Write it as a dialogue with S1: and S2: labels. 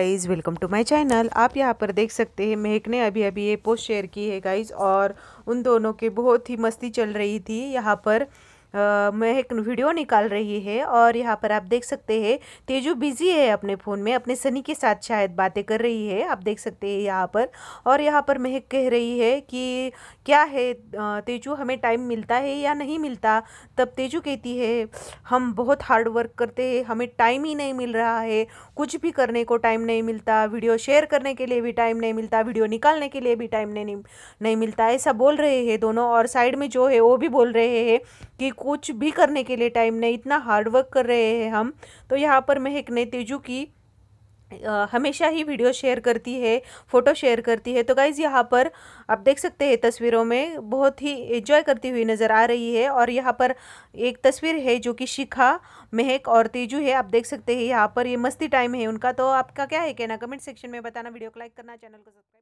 S1: guys welcome to my channel आप यहाँ पर देख सकते हैं महक ने अभी अभी ये पोस्ट शेयर की है गाइज़ और उन दोनों के बहुत ही मस्ती चल रही थी यहाँ पर मैं एक वीडियो निकाल रही है और यहाँ पर आप देख सकते हैं तेजू बिजी है अपने फ़ोन में अपने सनी के साथ शायद बातें कर रही है आप देख सकते हैं यहाँ पर और यहाँ पर महक कह रही है कि क्या है तेजू हमें टाइम मिलता है या नहीं मिलता तब तेजू कहती है हम बहुत हार्ड वर्क करते हैं हमें टाइम ही नहीं मिल रहा है कुछ भी करने को टाइम नहीं मिलता वीडियो शेयर करने के लिए भी टाइम नहीं मिलता वीडियो निकालने के लिए भी टाइम नहीं नहीं मिलता ऐसा बोल रहे हैं दोनों और साइड में जो है वो भी बोल रहे हैं कि कुछ भी करने के लिए टाइम नहीं इतना हार्डवर्क कर रहे हैं हम तो यहाँ पर महक ने तेजू की हमेशा ही वीडियो शेयर करती है फ़ोटो शेयर करती है तो गाइज़ यहाँ पर आप देख सकते हैं तस्वीरों में बहुत ही एंजॉय करती हुई नज़र आ रही है और यहाँ पर एक तस्वीर है जो कि शिखा महक और तेजू है आप देख सकते हैं यहाँ पर ये मस्ती टाइम है उनका तो आपका क्या है कहना कमेंट सेक्शन में बताना वीडियो को लाइक करना चैनल को सब्सक्राइब